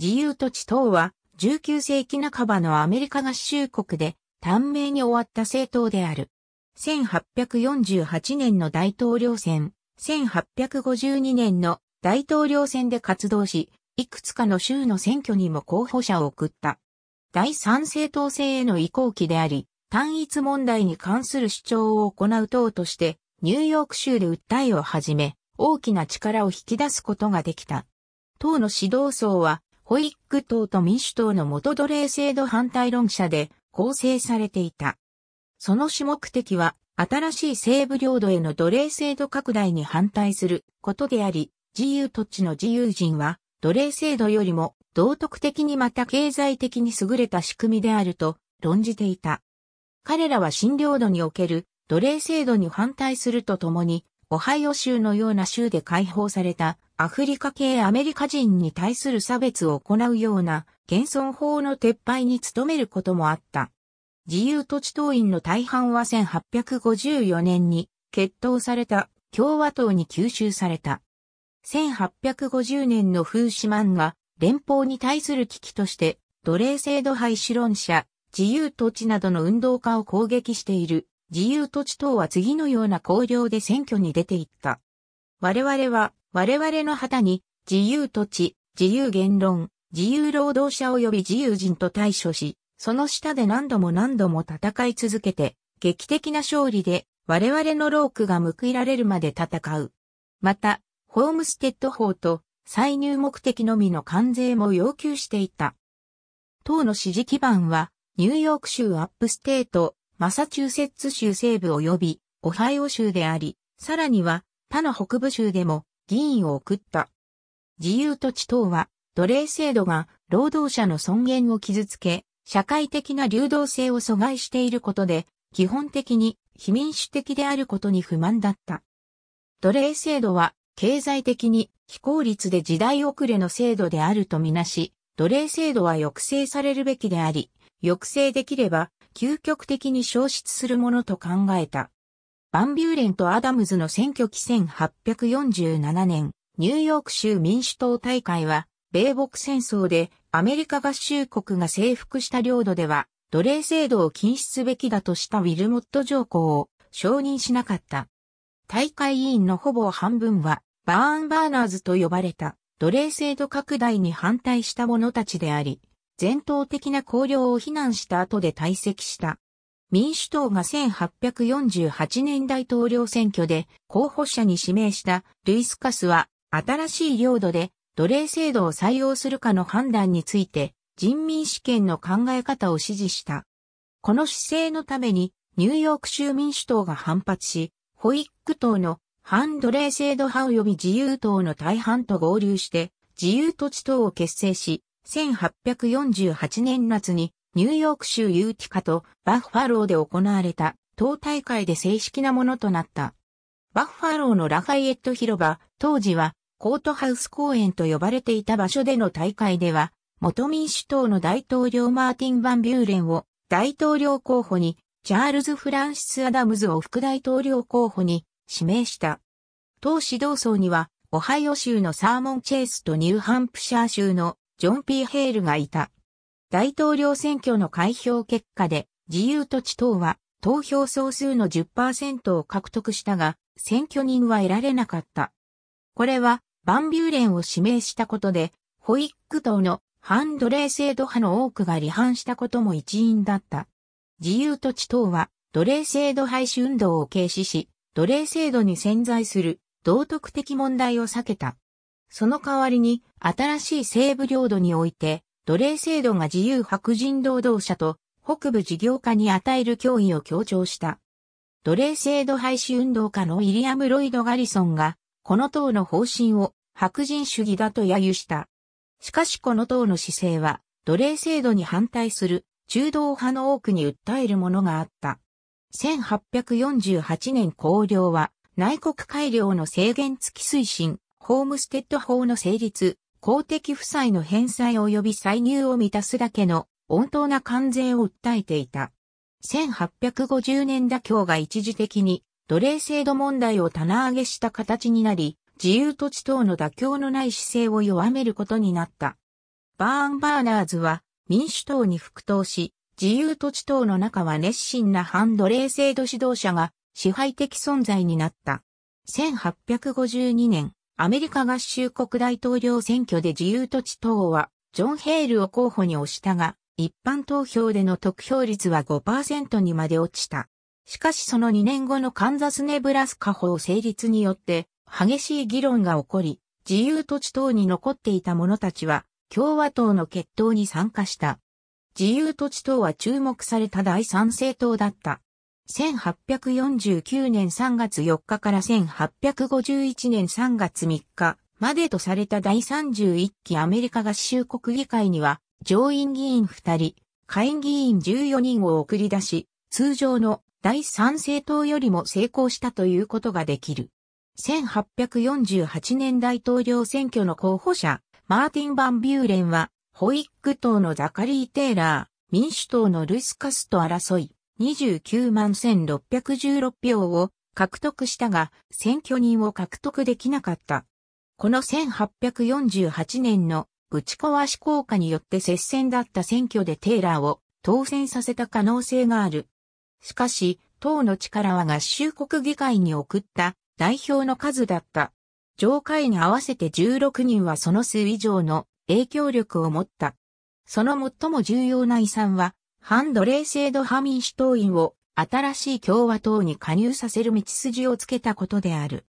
自由土地党は19世紀半ばのアメリカ合衆国で短命に終わった政党である。1848年の大統領選、1852年の大統領選で活動し、いくつかの州の選挙にも候補者を送った。第三政党制への移行期であり、単一問題に関する主張を行う党として、ニューヨーク州で訴えを始め、大きな力を引き出すことができた。党の指導層は、ホイック党と民主党の元奴隷制度反対論者で構成されていた。その主目的は、新しい西部領土への奴隷制度拡大に反対することであり、自由土地の自由人は、奴隷制度よりも道徳的にまた経済的に優れた仕組みであると論じていた。彼らは新領土における奴隷制度に反対するとともに、オハイオ州のような州で解放されたアフリカ系アメリカ人に対する差別を行うような現存法の撤廃に努めることもあった。自由土地党員の大半は1854年に決闘された共和党に吸収された。1850年のフーシマンが連邦に対する危機として奴隷制度廃止論者、自由土地などの運動家を攻撃している自由土地等は次のような綱領で選挙に出ていった。我々は、我々の旗に、自由土地、自由言論、自由労働者及び自由人と対処し、その下で何度も何度も戦い続けて、劇的な勝利で我々のロークが報いられるまで戦う。また、ホームステッド法と歳入目的のみの関税も要求していた。党の支持基盤は、ニューヨーク州アップステート、マサチューセッツ州西部及びオハイオ州であり、さらには他の北部州でも議員を送った。自由土地等は奴隷制度が労働者の尊厳を傷つけ、社会的な流動性を阻害していることで、基本的に非民主的であることに不満だった。奴隷制度は経済的に非効率で時代遅れの制度であるとみなし、奴隷制度は抑制されるべきであり、抑制できれば究極的に消失するものと考えた。バンビューレンとアダムズの選挙期1847年、ニューヨーク州民主党大会は、米北戦争でアメリカ合衆国が征服した領土では、奴隷制度を禁止すべきだとしたウィルモット条項を承認しなかった。大会委員のほぼ半分は、バーンバーナーズと呼ばれた奴隷制度拡大に反対した者たちであり、全党的な綱領を非難した後で退席した。民主党が1848年大統領選挙で候補者に指名したルイス・カスは新しい領土で奴隷制度を採用するかの判断について人民主権の考え方を支持した。この姿勢のためにニューヨーク州民主党が反発し、ホイック党の反奴隷制度派及び自由党の大半と合流して自由土地党を結成し、1848年夏にニューヨーク州ユーティカとバッファローで行われた党大会で正式なものとなった。バッファローのラファイエット広場、当時はコートハウス公園と呼ばれていた場所での大会では、元民主党の大統領マーティン・バン・ビューレンを大統領候補に、チャールズ・フランシス・アダムズを副大統領候補に指名した。党指導層には、オハイオ州のサーモン・チェイスとニューハンプシャー州のジョン・ピー・ヘールがいた。大統領選挙の開票結果で、自由土地等は投票総数の10%を獲得したが、選挙人は得られなかった。これは、バンビューレンを指名したことで、ホイック党の反奴隷制度派の多くが離反したことも一因だった。自由土地等は、奴隷制度廃止運動を軽視し、奴隷制度に潜在する道徳的問題を避けた。その代わりに、新しい西部領土において、奴隷制度が自由白人労働者と北部事業家に与える脅威を強調した。奴隷制度廃止運動家のイリアム・ロイド・ガリソンが、この党の方針を白人主義だと揶揄した。しかしこの党の姿勢は、奴隷制度に反対する中道派の多くに訴えるものがあった。1848年公領は内国改良の制限付き推進、ホームステッド法の成立、公的負債の返済及び歳入を満たすだけの温当な関税を訴えていた。1850年妥協が一時的に奴隷制度問題を棚上げした形になり、自由土地等の妥協のない姿勢を弱めることになった。バーンバーナーズは民主党に復党し、自由土地等の中は熱心な反奴隷制度指導者が支配的存在になった。1852年、アメリカ合衆国大統領選挙で自由土地党は、ジョン・ヘールを候補に推したが、一般投票での得票率は5%にまで落ちた。しかしその2年後のカンザス・ネブラスカ法成立によって、激しい議論が起こり、自由土地等に残っていた者たちは、共和党の決闘に参加した。自由土地党は注目された第三政党だった。1849年3月4日から1851年3月3日までとされた第31期アメリカ合衆国議会には上院議員2人、下院議員14人を送り出し、通常の第三政党よりも成功したということができる。1848年大統領選挙の候補者、マーティン・バンビューレンは、ホイック党のザカリー・テイラー、民主党のルイス・カスと争い、29万1616票を獲得したが、選挙人を獲得できなかった。この1848年の打ち壊し効果によって接戦だった選挙でテイラーを当選させた可能性がある。しかし、党の力は合衆国議会に送った代表の数だった。上階に合わせて16人はその数以上の影響力を持った。その最も重要な遺産は、反奴隷制度派民主党員を新しい共和党に加入させる道筋をつけたことである。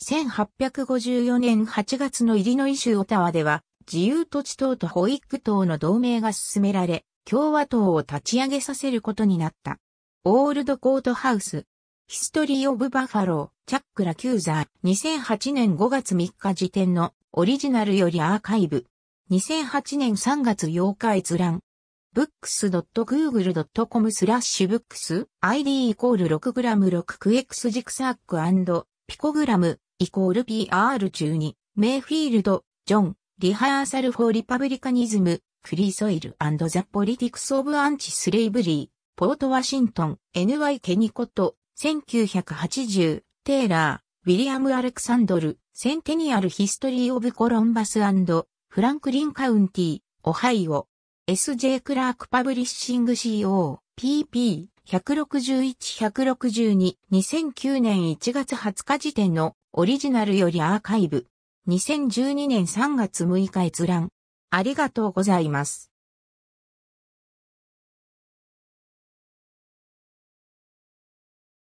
1854年8月のイリノイ州オタワでは、自由土地党と保育党の同盟が進められ、共和党を立ち上げさせることになった。オールドコートハウス、ヒストリー・オブ・バファロー、チャック・ラ・キューザー、2008年5月3日時点のオリジナルよりアーカイブ、2008年3月8日閲覧、books.google.com スラッシュ books id イコール 6g6x ジクサックピコグラムイコール PR12 メイフィールドジョンリハーサルフォーリパブリカニズムフリーソイルザポリティクスオブアンチスレイブリーポートワシントン NY ケニコト1980テイラーウィリアム・アレクサンドルセンテニアル・ヒストリー・オブ・コロンバスフランクリン・カウンティオハイオ SJ クラークパブリッシング CO、pp、161-162、2009年1月20日時点のオリジナルよりアーカイブ、2012年3月6日閲覧。ありがとうございます。